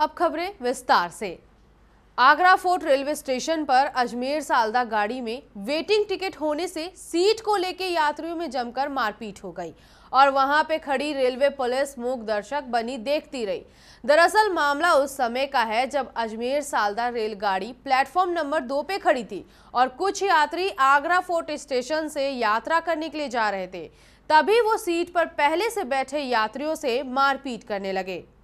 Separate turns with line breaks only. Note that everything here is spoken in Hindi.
अब खबरें विस्तार से आगरा फोर्ट रेलवे स्टेशन पर अजमेर सालदा गाड़ी में वेटिंग टिकट होने से सीट को लेकर यात्रियों में जमकर मारपीट हो गई और वहां पे खड़ी रेलवे पुलिस मूक दर्शक बनी देखती रही दरअसल मामला उस समय का है जब अजमेर सालदा रेलगाड़ी प्लेटफॉर्म नंबर दो पे खड़ी थी और कुछ यात्री आगरा फोर्ट स्टेशन से यात्रा करने के लिए जा रहे थे तभी वो सीट पर पहले से बैठे यात्रियों से मारपीट करने लगे